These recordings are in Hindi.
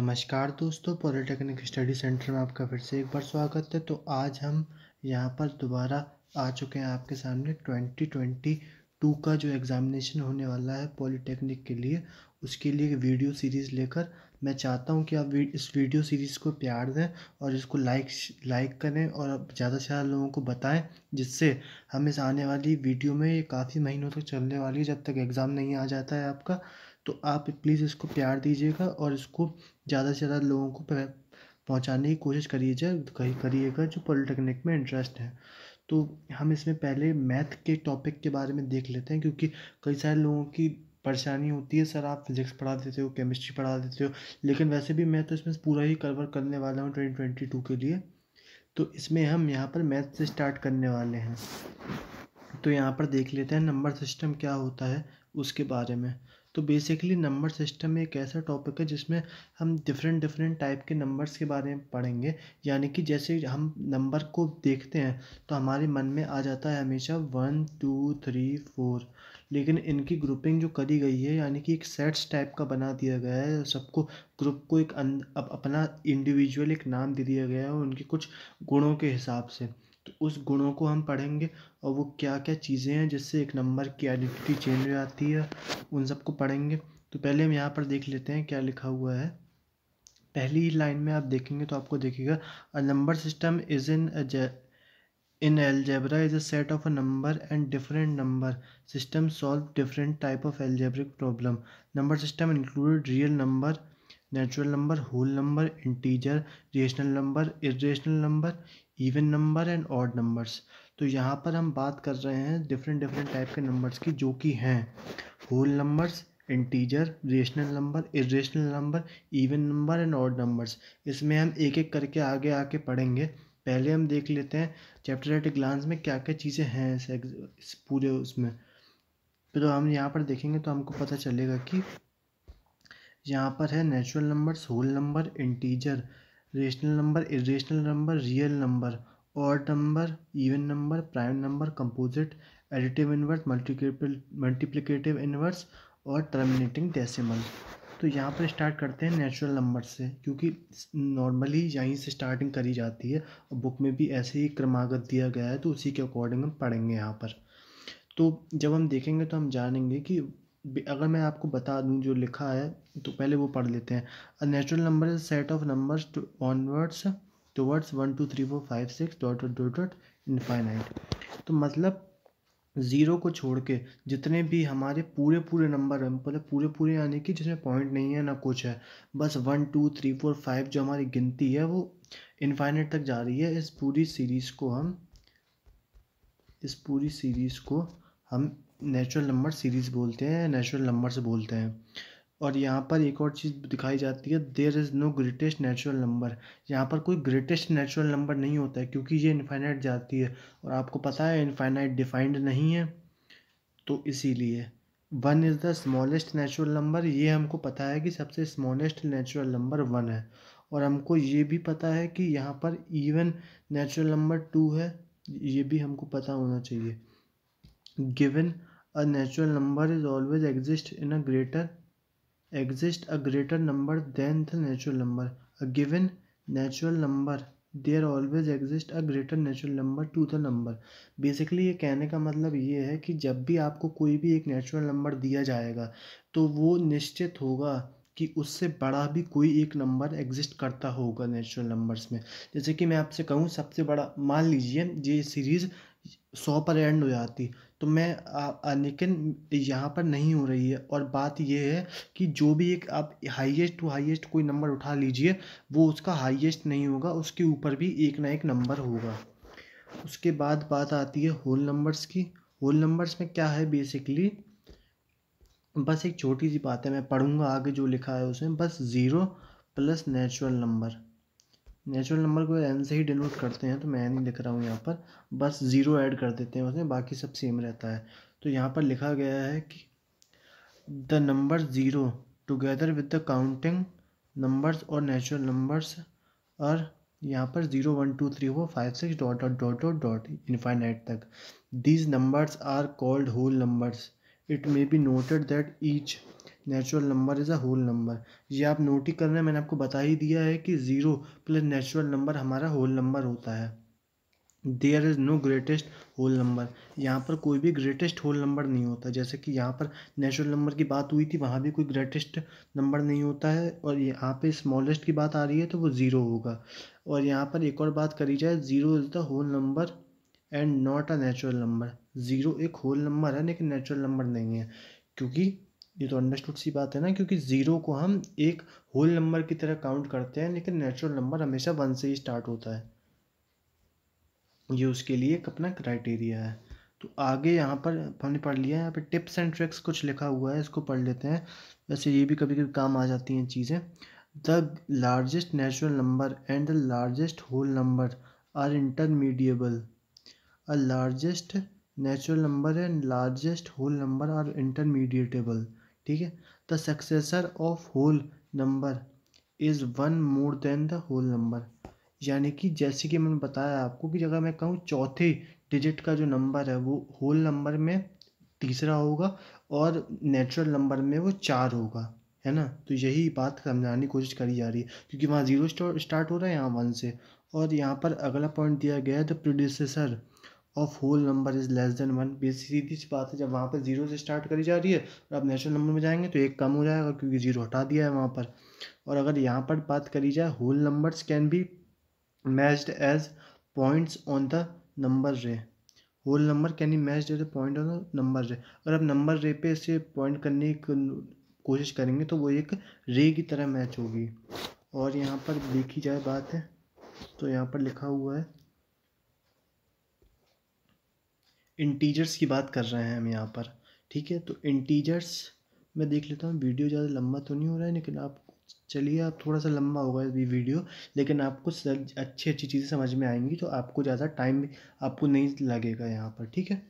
नमस्कार दोस्तों पॉलिटेक्निक स्टडी सेंटर में आपका फिर से एक बार स्वागत है तो आज हम यहाँ पर दोबारा आ चुके हैं आपके सामने ट्वेंटी ट्वेंटी टू का जो एग्ज़ामिनेशन होने वाला है पॉलिटेक्निक के लिए उसके लिए वीडियो सीरीज़ लेकर मैं चाहता हूँ कि आप इस वीडियो सीरीज़ को प्यार दें और इसको लाइक लाइक करें और ज़्यादा से ज़्यादा लोगों को बताएं जिससे हम इस आने वाली वीडियो में ये काफ़ी महीनों तक चलने वाली है जब तक एग्ज़ाम नहीं आ जाता है आपका तो आप प्लीज़ इसको प्यार दीजिएगा और इसको ज़्यादा से ज़्यादा लोगों को पहुँचाने की कोशिश करिए करिएगा जो पॉलिटेक्निक में इंटरेस्ट है तो हम इसमें पहले मैथ के टॉपिक के बारे में देख लेते हैं क्योंकि कई सारे लोगों की परेशानी होती है सर आप फिजिक्स पढ़ा देते हो केमिस्ट्री पढ़ा देते हो लेकिन वैसे भी मैं तो इसमें पूरा ही कवर करने वाला हूँ ट्वेंटी ट्वेंटी टू के लिए तो इसमें हम यहाँ पर मैथ से स्टार्ट करने वाले हैं तो यहाँ पर देख लेते हैं नंबर सिस्टम क्या होता है उसके बारे में तो बेसिकली नंबर सिस्टम एक ऐसा टॉपिक है जिसमें हम डिफरेंट डिफरेंट टाइप के नंबर्स के बारे में पढ़ेंगे यानी कि जैसे हम नंबर को देखते हैं तो हमारे मन में आ जाता है हमेशा वन टू थ्री फोर लेकिन इनकी ग्रुपिंग जो करी गई है यानी कि एक सेट्स टाइप का बना दिया गया है सबको ग्रुप को एक अपना इंडिविजुअल एक नाम दे दिया गया है उनके कुछ गुणों के हिसाब से तो उस गुणों को हम पढ़ेंगे और वो क्या क्या चीज़ें हैं जिससे एक नंबर की आइडेंटिटी चेंज हो जाती है उन सबको पढ़ेंगे तो पहले हम यहाँ पर देख लेते हैं क्या लिखा हुआ है पहली लाइन में आप देखेंगे तो आपको देखिएगा a number system is in in algebra is a set of a number and different number system solve different type of algebraic problem number system included real number natural number whole number integer rational number irrational number even number and odd numbers तो यहाँ पर हम बात कर रहे हैं डिफरेंट डिफरेंट टाइप के नंबर्स की जो कि हैं whole numbers integer rational number irrational number even number and odd numbers इसमें हम एक एक करके आगे आके पढ़ेंगे पहले हम देख लेते हैं चैप्टर एट ग्लांस में क्या क्या चीज़ें हैं इस, इस पूरे उसमें तो हम यहाँ पर देखेंगे तो हमको पता चलेगा कि यहाँ पर है natural numbers whole number integer rational number irrational number real number odd number even number prime number composite additive inverse multiplicative inverse और टर्मिनेटिंग डेसिमल तो यहाँ पर स्टार्ट करते हैं नेचुरल नंबर से क्योंकि नॉर्मली यहीं से स्टार्टिंग करी जाती है और बुक में भी ऐसे ही क्रमागत दिया गया है तो उसी के अकॉर्डिंग हम पढ़ेंगे यहाँ पर तो जब हम देखेंगे तो हम जानेंगे कि अगर मैं आपको बता दूं जो लिखा है तो पहले वो पढ़ लेते हैं a natural number is set of numbers onwards towards one two three four five six dot dot dot infinite तो मतलब ज़ीरो को छोड़ के जितने भी हमारे पूरे पूरे नंबर हैं मतलब पूरे पूरे यानी कि जिसमें पॉइंट नहीं है ना कुछ है बस one two three four five जो हमारी गिनती है वो इनफाइनेट तक जा रही है इस पूरी सीरीज़ को हम इस पूरी सीरीज़ को हम नेचुरल नंबर सीरीज़ बोलते हैं नेचुरल नंबर से बोलते हैं और यहाँ पर एक और चीज़ दिखाई जाती है there is no greatest natural number यहाँ पर कोई ग्रेटेस्ट नेचुरल नंबर नहीं होता है क्योंकि ये इनफाइनाइट जाती है और आपको पता है इनफाइनाइट डिफाइंड नहीं है तो इसीलिए one is the smallest natural number ये हमको पता है कि सबसे स्मॉलेस्ट नेचुरल नंबर वन है और हमको ये भी पता है कि यहाँ पर इवन नेचुरल नंबर टू है ये भी हमको पता होना चाहिए given a natural number is always exist in a greater exist a greater number than the natural number a given natural number there always exist a greater natural number to the number basically ये कहने का मतलब ये है कि जब भी आपको कोई भी एक नेचुरल नंबर दिया जाएगा तो वो निश्चित होगा कि उससे बड़ा भी कोई एक नंबर एग्जिस्ट करता होगा नेचुरल नंबर्स में जैसे कि मैं आपसे कहूँ सबसे बड़ा मान लीजिए ये सीरीज़ सौ पर एंड हो जाती तो मैं लेकिन यहाँ पर नहीं हो रही है और बात यह है कि जो भी एक आप हाईएस्ट टू हाईएस्ट कोई नंबर उठा लीजिए वो उसका हाईएस्ट नहीं होगा उसके ऊपर भी एक ना एक नंबर होगा उसके बाद बात आती है होल नंबर्स की होल नंबर्स में क्या है बेसिकली बस एक छोटी सी बात है मैं पढ़ूंगा आगे जो लिखा है उसमें बस zero plus natural number natural number को एन से ही डिनोट करते हैं तो मैं नहीं लिख रहा हूँ यहाँ पर बस ज़ीरो ऐड कर देते हैं उसमें बाकी सब सेम रहता है तो यहाँ पर लिखा गया है कि the number zero together with the counting numbers और नेचुरल नंबर्स और यहाँ पर zero one two three four five six dot और डॉट और डॉट इनफाइनाइट तक these numbers are called whole numbers it may be noted that each natural number is a whole number ये आप नोट ही कर रहे हैं मैंने आपको बता ही दिया है कि ज़ीरो प्लस नेचुरल नंबर हमारा होल नंबर होता है there is no greatest whole number यहाँ पर कोई भी ग्रेटेस्ट होल नंबर नहीं होता जैसे कि यहाँ पर नेचुरल नंबर की बात हुई थी वहाँ भी कोई ग्रेटेस्ट नंबर नहीं होता है और यहाँ पे स्मॉलेस्ट की बात आ रही है तो वो ज़ीरो होगा और यहाँ पर एक और बात करी जाए zero is the whole number and not a natural number zero एक होल नंबर है लेकिन नेचुरल नंबर नहीं है क्योंकि ये तो अंडरस्टूड सी बात है ना क्योंकि ज़ीरो को हम एक होल नंबर की तरह काउंट करते हैं लेकिन नेचुरल नंबर हमेशा वन से ही स्टार्ट होता है ये उसके लिए एक अपना क्राइटेरिया है तो आगे यहाँ पर हमने पढ़ लिया है यहाँ पे टिप्स एंड ट्रिक्स कुछ लिखा हुआ है इसको पढ़ लेते हैं वैसे ये भी कभी कभी काम आ जाती हैं चीज़ें the largest natural number and the largest whole number are indeterminable a largest natural number and largest whole number are indeterminable ठीक है the successor of whole number is one more than the whole number यानी कि जैसे कि मैंने बताया आपको कि अगर मैं कहूँ चौथे डिजिट का जो नंबर है वो होल नंबर में तीसरा होगा और नेचुरल नंबर में वो चार होगा है ना तो यही बात समझाने की कोशिश करी जा रही है क्योंकि वहाँ ज़ीरो स्टार्ट हो रहा है यहाँ वन से और यहाँ पर अगला पॉइंट दिया गया है the producer of whole number is less than one बेस सीधी सी बात है जब वहाँ पर जीरो से स्टार्ट करी जा रही है और आप नेचुरल नंबर में जाएंगे तो एक कम हो जाएगा क्योंकि जीरो हटा दिया है वहाँ पर और अगर यहाँ पर बात करी जाए whole numbers can be matched as points on the number ray whole number can be matched as point on the number ray अगर आप नंबर रे पे इसे पॉइंट करने की कोशिश करेंगे तो वो एक रे की तरह मैच होगी और यहाँ पर देखी जाए बात है तो यहाँ पर लिखा हुआ है इंटीजर्स की बात कर रहे हैं हम यहाँ पर ठीक है तो इंटीजर्स मैं देख लेता हूँ वीडियो ज़्यादा लंबा तो नहीं हो रहा है लेकिन आप चलिए आप थोड़ा सा लंबा होगा अभी वीडियो लेकिन आपको अच्छी अच्छी चीज़ें समझ में आएंगी तो आपको ज़्यादा टाइम आपको नहीं लगेगा यहाँ पर ठीक है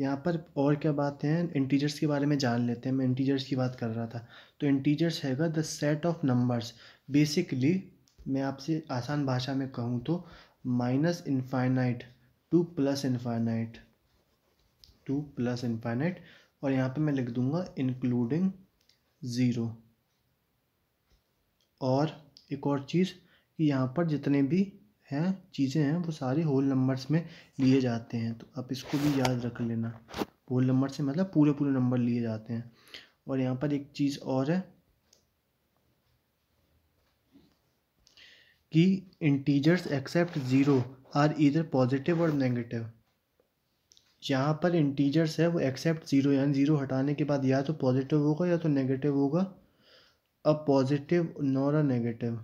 यहाँ पर और क्या बात है इंटीजर्स के बारे में जान लेते हैं मैं इंटीजर्स की बात कर रहा था तो इंटीजर्स हैगा the set of numbers basically मैं आपसे आसान भाषा में कहूँ तो minus infinite to plus infinite to plus infinite और यहाँ पे मैं लिख दूंगा इंक्लूडिंग ज़ीरो और एक और चीज़ कि यहाँ पर जितने भी हैं चीज़ें हैं वो सारे होल नंबर्स में लिए जाते हैं तो आप इसको भी याद रख लेना होल नंबर से मतलब पूरे पूरे नंबर लिए जाते हैं और यहाँ पर एक चीज़ और है कि इंटीजर्स एक्सेप्ट ज़ीरो आर इधर पॉजिटिव और नेगेटिव यहाँ पर इंटीजर्स है वो एक्सेप्ट ज़ीरो यानी ज़ीरो हटाने के बाद या तो पॉजिटिव होगा या तो नेगेटिव होगा अब पॉजिटिव नॉर अ नेगेटिव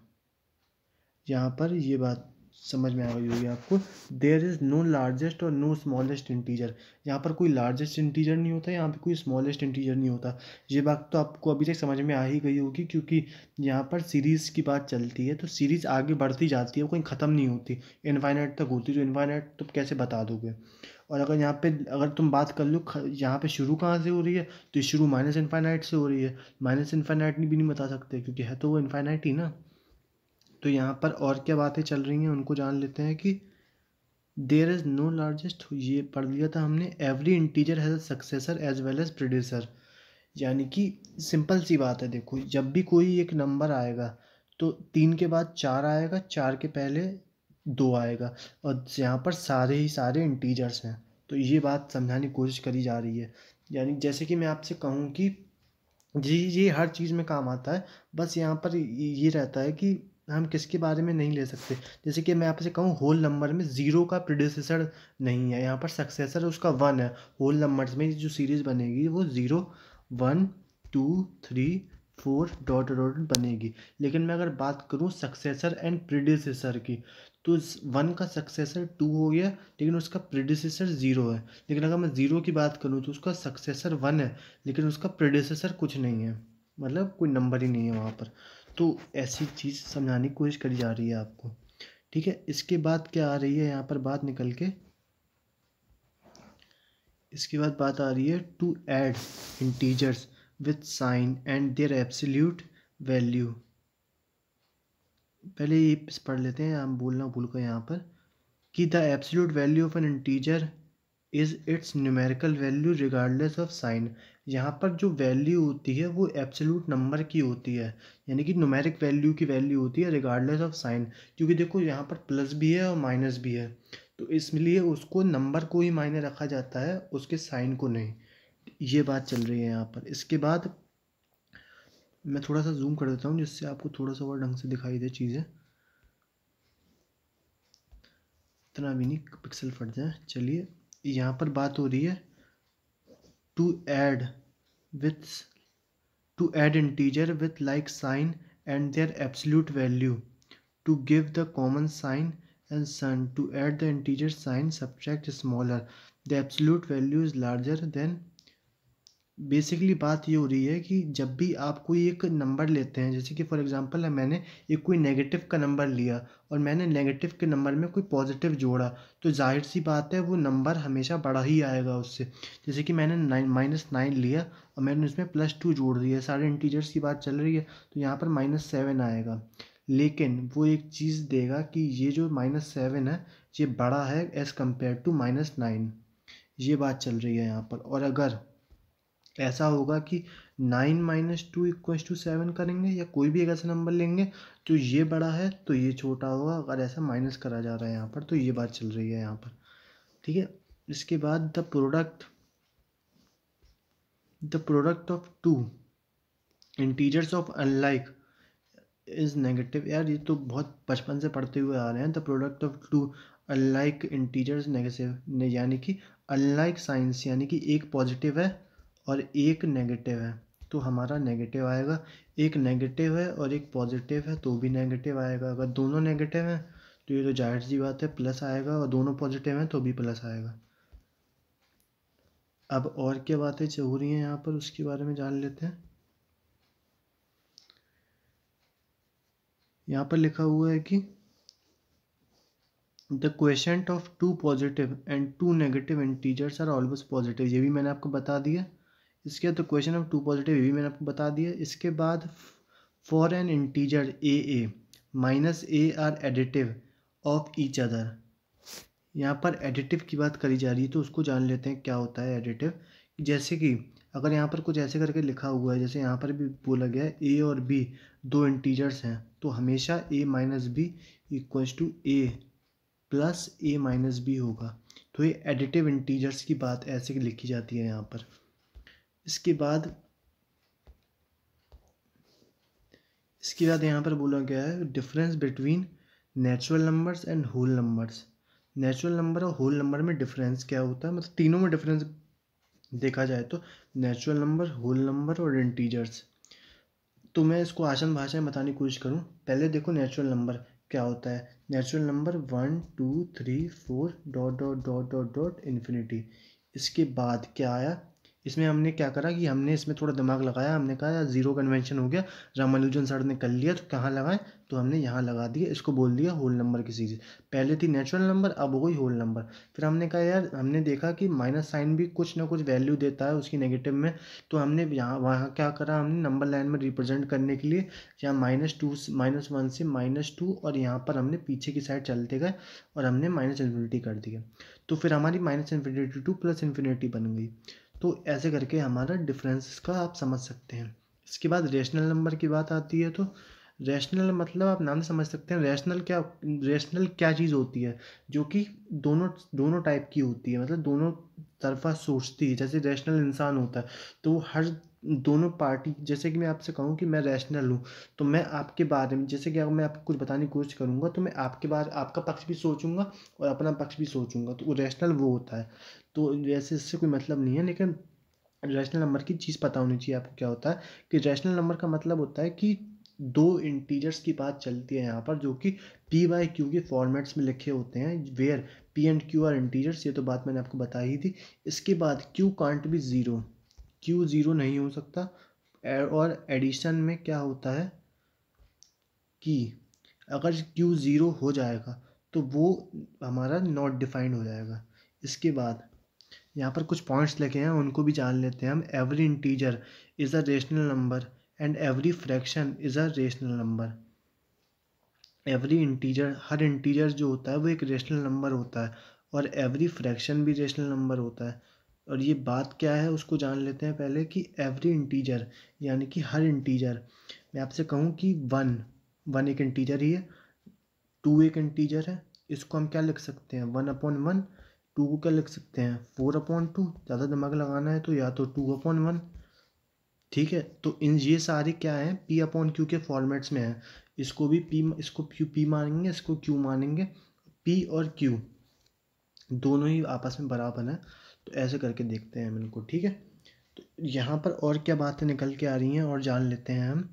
यहाँ पर ये बात समझ में आ गई होगी आपको देयर इज़ नो लार्जेस्ट और नो स्मॉलेस्ट इंटीजर यहाँ पर कोई लार्जेस्ट इंटीजर नहीं होता यहाँ पर कोई स्मॉलेस्ट इंटीजर नहीं होता ये बात तो आपको अभी तक समझ में आ ही गई होगी क्योंकि यहाँ पर सीरीज़ की बात चलती है तो सीरीज़ आगे बढ़ती जाती है वो कहीं ख़त्म नहीं होती इन्फाइनाइट तक होती तो इन्फाइनाइट तो कैसे बता दोगे और अगर यहाँ पे अगर तुम बात कर लो यहाँ पे शुरू कहाँ से हो रही है तो शुरू माइनस इन्फाइनाइट से हो रही है माइनस इन्फाइनाइट भी नहीं बता सकते क्योंकि है तो वो इन्फाइनाइट ही ना तो यहाँ पर और क्या बातें चल रही हैं उनको जान लेते हैं कि देर इज़ नो लार्जेस्ट ये पढ़ लिया था हमने every integer has a successor as well as producer यानी कि सिंपल सी बात है देखो जब भी कोई एक नंबर आएगा तो तीन के बाद चार आएगा चार के पहले दो आएगा और यहाँ पर सारे ही सारे इंटीजर्स हैं तो ये बात समझाने की कोशिश करी जा रही है यानी जैसे कि मैं आपसे कहूँ कि जी ये हर चीज़ में काम आता है बस यहाँ पर ये रहता है कि हम किसके बारे में नहीं ले सकते जैसे कि मैं आपसे कहूँ होल नंबर में ज़ीरो का प्रोड्यूसर नहीं है यहाँ पर सक्सेसर उसका वन है होल नंबर्स में जो सीरीज़ बनेगी वो zero one two three four dot dot बनेगी लेकिन मैं अगर बात करूँ सक्सेसर एंड प्रोड्यूसर की तो इस वन का सक्सेसर टू हो गया लेकिन उसका प्रेडिसेसर ज़ीरो है लेकिन अगर मैं ज़ीरो की बात करूँ तो उसका सक्सेसर वन है लेकिन उसका प्रेडिसेसर कुछ नहीं है मतलब कोई नंबर ही नहीं है वहाँ पर तो ऐसी चीज़ समझाने की कोशिश करी जा रही है आपको ठीक है इसके बाद क्या आ रही है यहाँ पर बात निकल के इसके बाद बात आ रही है to add integers with sign and their absolute value पहले ये पढ़ लेते हैं हम बोलना भूल गए यहाँ पर कि the absolute value of an integer is its numerical value regardless of sign यहाँ पर जो वैल्यू होती है वो एब्सोल्यूट नंबर की होती है यानी कि न्यूमेरिक वैल्यू की वैल्यू होती है रिगार्डलेस ऑफ साइन क्योंकि देखो यहाँ पर प्लस भी है और माइनस भी है तो इसलिए उसको नंबर को ही मायने रखा जाता है उसके साइन को नहीं ये बात चल रही है यहाँ पर इसके बाद मैं थोड़ा सा जूम कर देता हूँ जिससे आपको थोड़ा सा और ढंग से दिखाई दे चीज़ें इतना भी नहीं पिक्सल फट जाए चलिए यहाँ पर बात हो रही है to add with to add integer with like sign and their absolute value to give the common sign and sum to add the integer sign subject smaller the absolute value is larger than basically बात ये हो रही है कि जब भी आप कोई एक नंबर लेते हैं जैसे कि फॉर एग्जांपल मैंने एक कोई नेगेटिव का नंबर लिया और मैंने नेगेटिव के नंबर में कोई पॉजिटिव जोड़ा तो जाहिर सी बात है वो नंबर हमेशा बड़ा ही आएगा उससे जैसे कि मैंने नाइन माइनस नाइन लिया और मैंने उसमें प्लस टू जोड़ दिया सारे इंटीजर्स की बात चल रही है तो यहाँ पर माइनस सेवन आएगा लेकिन वो एक चीज़ देगा कि ये जो माइनस सेवन है ये बड़ा है as compare to minus nine ये बात चल रही है यहाँ पर और अगर ऐसा होगा कि nine minus two equals to seven करेंगे या कोई भी एक ऐसा नंबर लेंगे तो ये बड़ा है तो ये छोटा होगा अगर ऐसा माइनस करा जा रहा है यहाँ पर तो ये बात चल रही है यहाँ पर ठीक है इसके बाद the product the product of two integers of unlike is negative यार ये तो बहुत बचपन से पढ़ते हुए आ रहे हैं the product of two unlike integers negative यानी कि अनलाइक साइंस यानी कि एक पॉजिटिव है और एक नेगेटिव है तो हमारा नेगेटिव आएगा एक नेगेटिव है और एक पॉजिटिव है तो भी नेगेटिव आएगा अगर दोनों नेगेटिव हैं तो ये तो जाहिर सी बात है प्लस आएगा और दोनों पॉजिटिव हैं तो भी प्लस आएगा अब और क्या बातें हो रही हैं यहाँ पर उसके बारे में जान लेते हैं यहाँ पर लिखा हुआ है कि the question of two positive and two negative integers are always positive ये भी मैंने आपको बता दिया इसके तो क्वेश्चन नंबर टू पॉजिटिव भी मैंने आपको बता दिया इसके बाद for an integer A A minus A are additive of each other यहाँ पर एडिटिव की बात करी जा रही है तो उसको जान लेते हैं क्या होता है एडिटिव जैसे कि अगर यहाँ पर कुछ ऐसे करके लिखा हुआ है जैसे यहाँ पर भी बोला गया है ए और बी दो इंटीजर्स हैं तो हमेशा A minus B equals to A plus A minus B होगा तो ये एडिटिव इंटीजर्स की बात ऐसे लिखी जाती है यहाँ पर इसके बाद इसके बाद यहाँ पर बोला गया है difference between natural numbers and whole numbers natural number और होल नंबर में डिफरेंस क्या होता है मतलब तीनों में डिफरेंस देखा जाए तो नेचुरल नंबर होल नंबर और इंटीजर्स तो मैं इसको आसान भाषा में बताने की कोशिश करूँ पहले देखो नेचुरल नंबर क्या होता है natural number one two three four dot dot dot dot dot infinity इसके बाद क्या आया इसमें हमने क्या करा कि हमने इसमें थोड़ा दिमाग लगाया हमने कहा यार जीरो कन्वेंशन हो गया रामानुजन सर ने कर लिया तो कहाँ लगाएं तो हमने यहाँ लगा दिया इसको बोल दिया होल नंबर की सीरीज पहले थी नेचुरल नंबर अब हो गई होल नंबर फिर हमने कहा यार हमने देखा कि माइनस साइन भी कुछ ना कुछ वैल्यू देता है उसकी नेगेटिव में तो हमने यहाँ वहाँ क्या करा हमने नंबर लाइन में रिप्रेजेंट करने के लिए यहाँ माइनस टू माइनस वन से माइनस टू और यहाँ पर हमने पीछे की साइड चलते गए और हमने माइनस इन्फिनिटी कर दिया तो फिर हमारी minus infinity to plus infinity बन गई तो ऐसे करके हमारा डिफरेंस का आप समझ सकते हैं इसके बाद रेशनल नंबर की बात आती है तो रेशनल मतलब आप नाम समझ सकते हैं रेशनल क्या रेशनल क्या चीज़ होती है जो कि दोनों दोनों टाइप की होती है मतलब दोनों तरफा सोचती है जैसे रेशनल इंसान होता है तो वो हर दोनों पार्टी जैसे कि मैं आपसे कहूँ कि मैं रैशनल हूँ तो मैं आपके बारे में जैसे कि अगर मैं आपको कुछ बताने की कोशिश करूँगा तो मैं आपके बारे आपका पक्ष भी सोचूंगा और अपना पक्ष भी सोचूंगा तो वो रैशनल वो होता है तो वैसे इससे कोई मतलब नहीं है लेकिन रैशनल नंबर की चीज़ पता होनी चाहिए आपको क्या होता है कि रैशनल नंबर का मतलब होता है कि दो इंटीजर्स की बात चलती है यहाँ पर जो कि पी वाई क्यू के फॉर्मेट्स में लिखे होते हैं where P and Q are integers ये तो बात मैंने आपको बताई थी इसके बाद Q can't be zero Q zero नहीं हो सकता और एडिशन में क्या होता है कि अगर क्यू ज़ीरो हो जाएगा तो वो हमारा नॉट डिफाइंड हो जाएगा इसके बाद यहाँ पर कुछ पॉइंट्स लिखे हैं उनको भी जान लेते हैं हम every integer is a rational number and every fraction is a rational number every integer हर इंटीजर जो होता है वो एक रेशनल नंबर होता है और एवरी फ्रैक्शन भी रेशनल नंबर होता है और ये बात क्या है उसको जान लेते हैं पहले कि एवरी इंटीजर यानी कि हर इंटीजर मैं आपसे कहूँ कि वन वन एक इंटीजर ही है टू एक इंटीजर है इसको हम क्या लिख सकते हैं वन अपॉन वन टू को क्या लिख सकते हैं फोर अपॉन टू ज़्यादा दिमाग लगाना है तो या तो टू अपॉन वन ठीक है तो इन ये सारे क्या हैं पी अपॉन क्यू के फॉर्मेट्स में हैं इसको भी पी इसको क्यू पी मानेंगे इसको क्यू मानेंगे पी और क्यू दोनों ही आपस में बराबर हैं तो ऐसे करके देखते हैं हम इनको ठीक है तो यहाँ पर और क्या बातें निकल के आ रही हैं और जान लेते हैं हम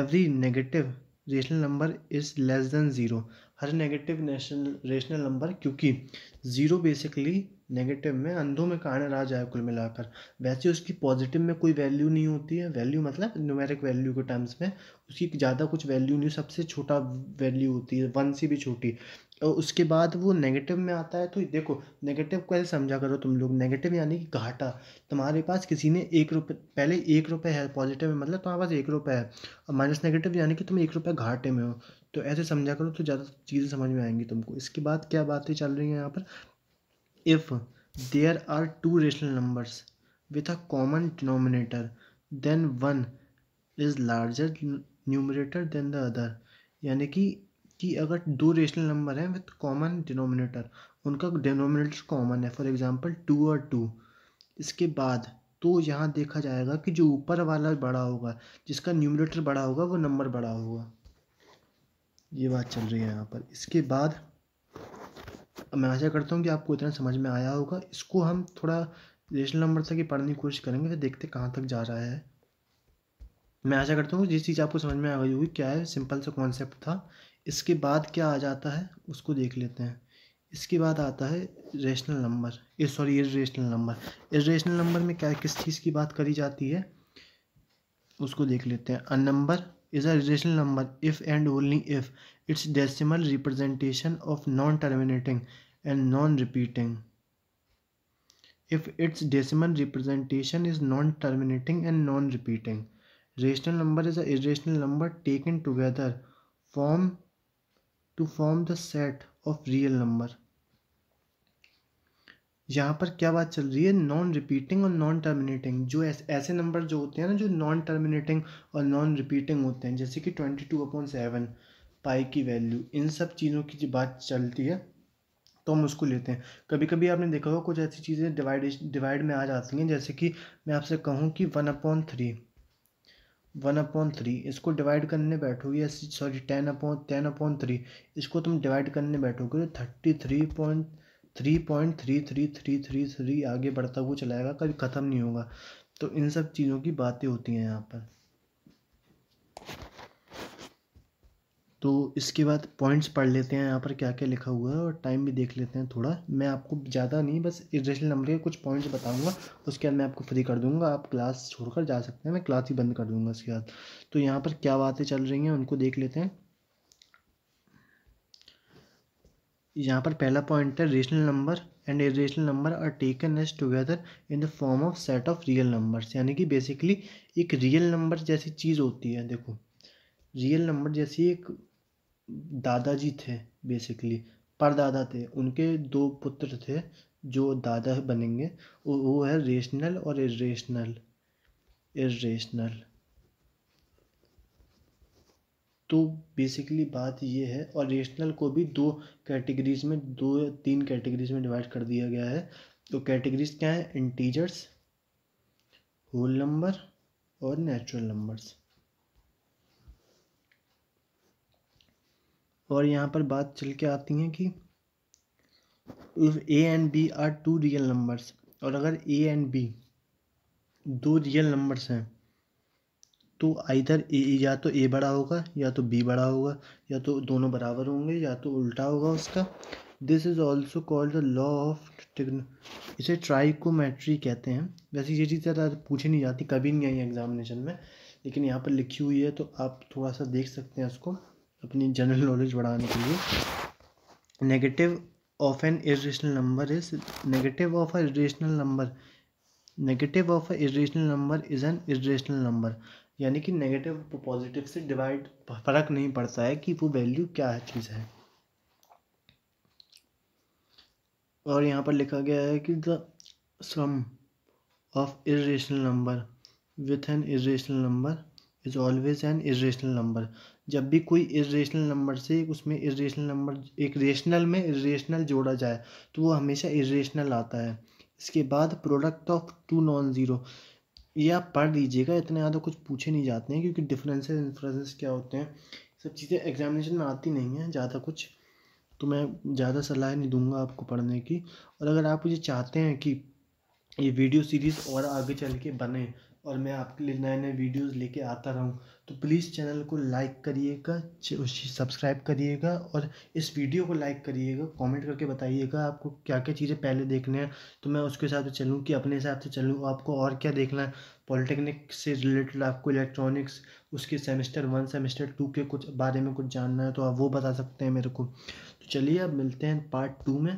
every negative rational number is less than zero हर नेगेटिव नेशनल रेशनल नंबर क्योंकि ज़ीरो बेसिकली नेगेटिव में अंधों में कारण रहा जाए कुल मिलाकर वैसे उसकी पॉजिटिव में कोई वैल्यू नहीं होती है वैल्यू मतलब न्यूमेरिक वैल्यू के टर्म्स में उसकी ज़्यादा कुछ वैल्यू नहीं सबसे छोटा वैल्यू होती है वन से भी छोटी और उसके बाद वो नेगेटिव में आता है तो देखो नेगेटिव को ऐसे समझा करो तुम लोग नेगेटिव यानी कि घाटा तुम्हारे पास किसी ने एक रुपये पहले एक रुपये है पॉजिटिव में मतलब तुम्हारे पास एक रुपये है और माइनस नेगेटिव यानी कि तुम एक रुपये घाटे में हो तो ऐसे समझा करो तो ज़्यादा चीज़ें समझ में आएंगी तुमको इसके बाद क्या बातें चल रही हैं यहाँ पर if there are two rational numbers with a common denominator then one is larger numerator than the other यानी कि कि अगर दो रेशनल नंबर हैं विथ कॉमन डिनोमिनेटर उनका डिनोमिनेटर कॉमन है फॉर एग्जांपल टू और टू इसके बाद तो यहाँ देखा जाएगा कि जो ऊपर वाला बड़ा होगा जिसका न्यूमिनेटर बड़ा होगा वो नंबर बड़ा होगा ये बात चल रही है यहाँ पर इसके बाद मैं आशा करता हूँ कि आपको इतना समझ में आया होगा इसको हम थोड़ा रेशनल नंबर तक ही पढ़ने की कोशिश करेंगे फिर देखते कहाँ तक जा रहा है मैं आशा करता हूँ जिस चीज़ आपको समझ में आ गई होगी क्या है सिंपल सा कॉन्सेप्ट था इसके बाद क्या आ जाता है उसको देख लेते हैं इसके बाद आता है रेशनल नंबर ये sorry irrational number irrational number में क्या किस चीज़ की बात करी जाती है उसको देख लेते हैं a number is a rational number if and only if its decimal representation of non terminating and non repeating if its decimal representation is non terminating and non repeating rational number is a irrational number taken together form to form the set of real number यहाँ पर क्या बात चल रही है नॉन रिपीटिंग और नॉन टर्मिनेटिंग जो ऐसे ऐसे नंबर जो होते हैं ना जो नॉन टर्मिनेटिंग और नॉन रिपीटिंग होते हैं जैसे कि twenty two upon seven pi की वैल्यू इन सब चीज़ों की बात चलती है तो हम उसको लेते हैं कभी कभी आपने देखा होगा कुछ ऐसी चीज़ें डिवाइड डिवाइड में आ जाती हैं जैसे कि मैं आपसे कहूँ कि one upon three one upon three इसको डिवाइड करने बैठोगे या sorry ten upon ten upon three इसको तुम डिवाइड करने बैठोगे तो thirty three point three point three three three three three आगे बढ़ता हुआ चलाएगा कभी ख़त्म नहीं होगा तो इन सब चीज़ों की बातें होती हैं यहाँ पर तो इसके बाद पॉइंट्स पढ़ लेते हैं यहाँ पर क्या क्या लिखा हुआ है और टाइम भी देख लेते हैं थोड़ा मैं आपको ज़्यादा नहीं बस इरेशनल नंबर के कुछ पॉइंट्स बताऊँगा उसके बाद मैं आपको फ्री कर दूँगा आप क्लास छोड़कर जा सकते हैं मैं क्लास ही बंद कर दूँगा उसके बाद तो यहाँ पर क्या बातें चल रही हैं उनको देख लेते हैं यहाँ पर पहला पॉइंट है rational number and rational number are taken as together in the form of set of real numbers यानी कि बेसिकली एक रियल नंबर जैसी चीज़ होती है देखो रियल नंबर जैसी एक दादाजी थे बेसिकली परदादा थे उनके दो पुत्र थे जो दादा बनेंगे वो है रेशनल और इरेशनल इरेशनल तो बेसिकली बात ये है और रेशनल को भी दो कैटेगरीज में दो या तीन कैटेगरीज में डिवाइड कर दिया गया है तो कैटेगरीज क्या है इंटीजर्स होल नंबर और नेचुरल नंबर्स और यहाँ पर बात चल के आती है कि A and B are two real numbers और अगर ए एंड बी दो रियल नंबर्स हैं तो आइधर ए e या तो ए बड़ा होगा या तो बी बड़ा होगा या तो दोनों बराबर होंगे या तो उल्टा होगा उसका this is also called the law of इसे ट्राइकोमेट्री कहते हैं वैसे ये चीज़ ज़्यादा पूछी नहीं जाती कभी नहीं आई एग्जामिनेशन में लेकिन यहाँ पर लिखी हुई है तो आप थोड़ा सा देख सकते हैं उसको अपनी जनरल नॉलेज बढ़ाने के लिए negative of an irrational number is negative of a irrational number negative of a irrational number is an irrational number यानी कि नेगेटिव पॉजिटिव से डिवाइड फर्क नहीं पड़ता है कि वो वैल्यू क्या है चीज़ है और यहाँ पर लिखा गया है कि the sum of irrational number with an irrational number is always an irrational number जब भी कोई इरेशनल नंबर से उसमें इरेशनल नंबर एक रेशनल में इरेशनल जोड़ा जाए तो वो हमेशा इरेशनल आता है इसके बाद product of two non zero ये आप पढ़ लीजिएगा इतने ज़्यादा कुछ पूछे नहीं जाते हैं क्योंकि डिफरेंसेस इन्फ्रेंसेस क्या होते हैं सब चीज़ें एग्जामिनेशन में आती नहीं हैं ज़्यादा कुछ तो मैं ज़्यादा सलाह नहीं दूंगा आपको पढ़ने की और अगर आप ये चाहते हैं कि ये वीडियो सीरीज़ और आगे चल के बने और मैं आपके लिए नए नए वीडियोस लेके आता रहूँ तो प्लीज़ चैनल को लाइक करिएगा सब्सक्राइब करिएगा और इस वीडियो को लाइक करिएगा कमेंट करके बताइएगा आपको क्या क्या चीज़ें पहले देखने हैं तो मैं उसके हिसाब से चलूँ कि अपने हिसाब से चलूँ आपको और क्या देखना है पॉलिटेक्निक से रिलेटेड आपको इलेक्ट्रॉनिक्स उसके सेमेस्टर वन सेमेस्टर टू के कुछ बारे में कुछ जानना है तो आप वो बता सकते हैं मेरे को तो चलिए अब मिलते हैं पार्ट टू में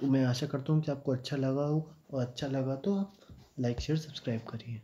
तो मैं आशा करता हूँ कि आपको अच्छा लगा हो और अच्छा लगा तो आप लाइक शेयर सब्सक्राइब करिए